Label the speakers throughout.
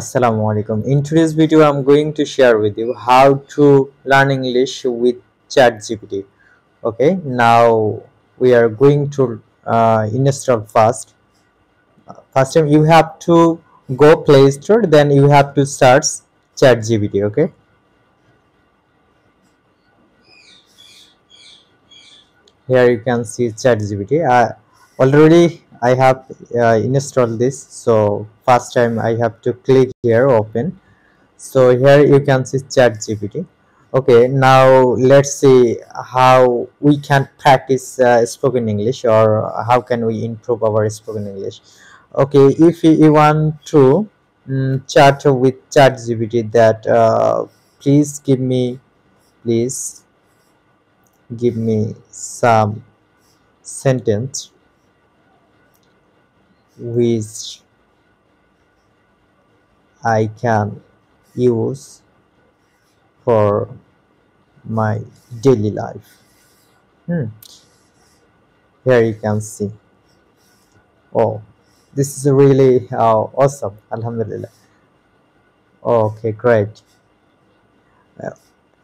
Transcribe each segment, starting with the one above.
Speaker 1: assalamu alaikum in today's video i'm going to share with you how to learn english with chat gpt okay now we are going to uh, install first first time you have to go play store then you have to search chat gpt okay here you can see chat gpt uh, already I have uh, installed this so first time I have to click here open so here you can see chat GPT okay now let's see how we can practice uh, spoken English or how can we improve our spoken English okay if you want to um, chat with chat GPT that uh, please give me please give me some sentence which I can use for my daily life. Hmm. Here you can see. Oh, this is really uh, awesome. Alhamdulillah. Okay, great. Uh,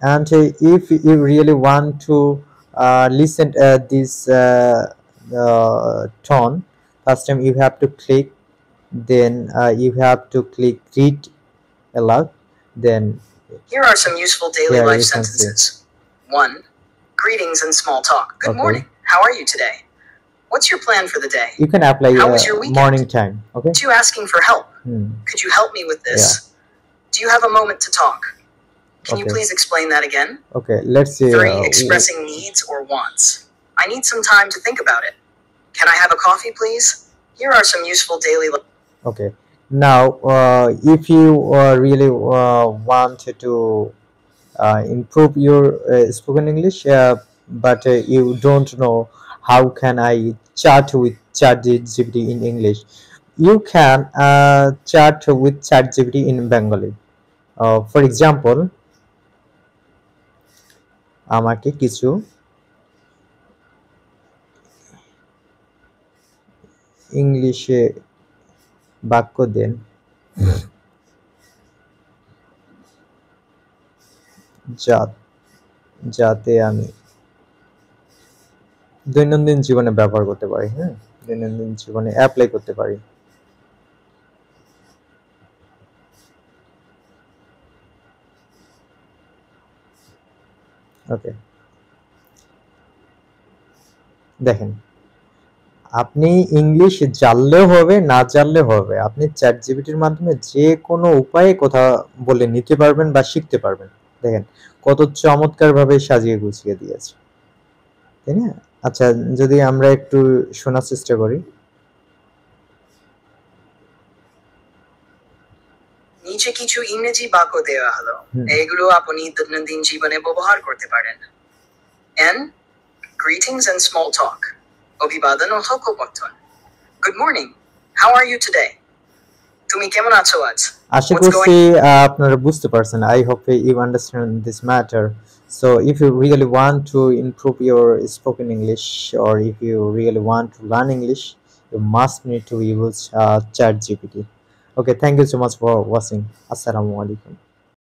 Speaker 1: and uh, if you really want to uh, listen uh, this uh, tone, first time you have to click then uh, you have to click read aloud then
Speaker 2: here are some useful daily yeah, life sentences one greetings and small talk good okay. morning how are you today What's your plan for the day? You can apply How uh, was your weekend? morning time. Okay. Two, asking for help. Hmm. Could you help me with this? Yeah. Do you have a moment to talk? Can okay. you please explain that again?
Speaker 1: Okay, let's see. Three, uh, expressing
Speaker 2: needs or wants. I need some time to think about it. Can I have a coffee, please? Here are some useful daily.
Speaker 1: Okay. Now, uh, if you uh, really uh, want to uh, improve your uh, spoken English, uh, but you don't know how can I chat with ChatGPT in English, you can chat with ChatGPT in Bengali. for example, আমাকে কিছু ইংলিশে বাক্য দেন যাতে আমি দৈনন্দিন জীবনে ব্যবহার করতে পারি হ্যাঁ দৈনন্দিন জীবনে অ্যাপ্লাই করতে পারি ওকে দেখেন আপনি ইংলিশ জানলেও হবে না জানলেও হবে আপনি চ্যাট জিবিটির মাধ্যমে যে কোনো উপায়ে কথা বলে নিতে পারবেন বা শিখতে পারবেন দেখেন কত চমৎকারভাবে সাজিয়ে গুছিয়ে দিয়েছে তাই না আচ্ছা যদি আমরা একটু শোনার চেষ্টা করি
Speaker 2: নিচে কিছু ইংরেজি বাক্য দেওয়া হলো এগুলো আপনি দৈনন্দিন জীবনে ব্যবহার করতে পারেন and greetings and small talk অভিবাদন ও সকপথন good morning how are you today তুমি কেমন আছো আজ আশা করছি
Speaker 1: আপনারা বুঝতে পারছেন I hope you understand this matter so if you really want to improve your spoken English or if you really want to learn English you must need to use uh, chat gpt okay thank you so much for watching assalamu alaikum